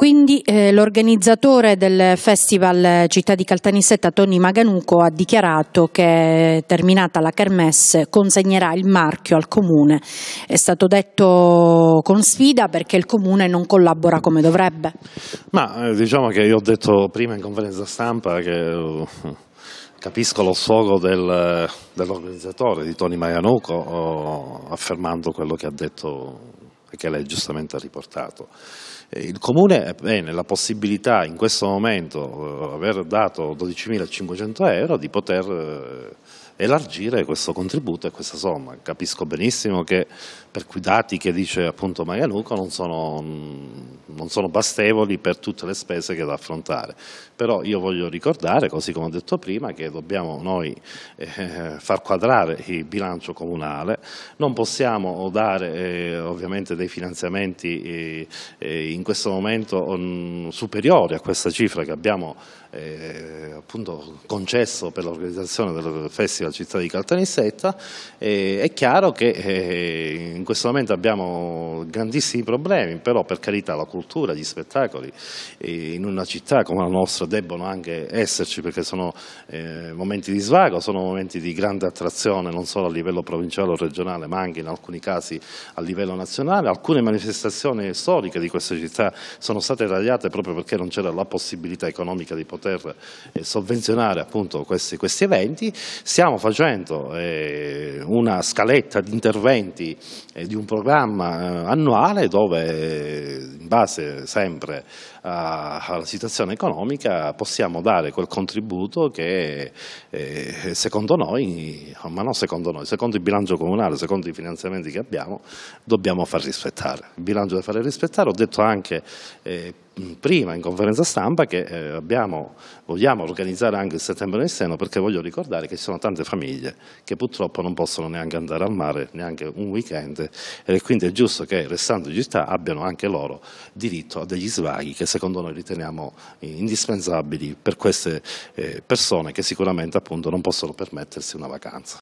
Quindi eh, l'organizzatore del Festival eh, Città di Caltanissetta, Tony Maganuco, ha dichiarato che eh, terminata la kermesse consegnerà il marchio al comune. È stato detto con sfida perché il comune non collabora come dovrebbe. Ma eh, diciamo che io ho detto prima in conferenza stampa che... Uh, capisco lo sfogo del, dell'organizzatore di Tony Maganuco uh, affermando quello che ha detto che lei giustamente ha riportato. Eh, il Comune è nella possibilità in questo momento, eh, aver dato 12.500 euro, di poter eh, elargire questo contributo e questa somma. Capisco benissimo che per quei dati che dice appunto Magaluco non sono, mm, non sono bastevoli per tutte le spese che da affrontare, però io voglio ricordare, così come ho detto prima, che dobbiamo noi eh, far quadrare il bilancio comunale, non possiamo dare eh, ovviamente dei finanziamenti eh, eh in questo momento on, mm, superiori a questa cifra che abbiamo eh, appunto concesso per l'organizzazione del Festival della città di Caltanissetta. E, è chiaro che eh, in questo momento abbiamo grandissimi problemi, però per carità la cultura, gli spettacoli eh, in una città come la nostra debbono anche esserci perché sono eh, momenti di svago, sono momenti di grande attrazione non solo a livello provinciale o regionale ma anche in alcuni casi a livello nazionale. Alcune manifestazioni storiche di questa città sono state tagliate proprio perché non c'era la possibilità economica di poter eh, sovvenzionare appunto questi, questi eventi. Stiamo facendo una scaletta di interventi eh, di un programma eh, annuale dove in base sempre alla situazione economica possiamo dare quel contributo che eh, secondo noi, ma non secondo noi, secondo il bilancio comunale, secondo i finanziamenti che abbiamo, dobbiamo far rispettare. Il bilancio da fare rispettare, ho detto anche prima in conferenza stampa che eh, abbiamo, vogliamo organizzare anche il settembre nel seno perché voglio ricordare che ci sono tante famiglie che purtroppo non possono neanche andare al mare, neanche un weekend e quindi è giusto che restando in città abbiano anche loro diritto a degli svaghi che secondo noi riteniamo indispensabili per queste eh, persone che sicuramente appunto non possono permettersi una vacanza.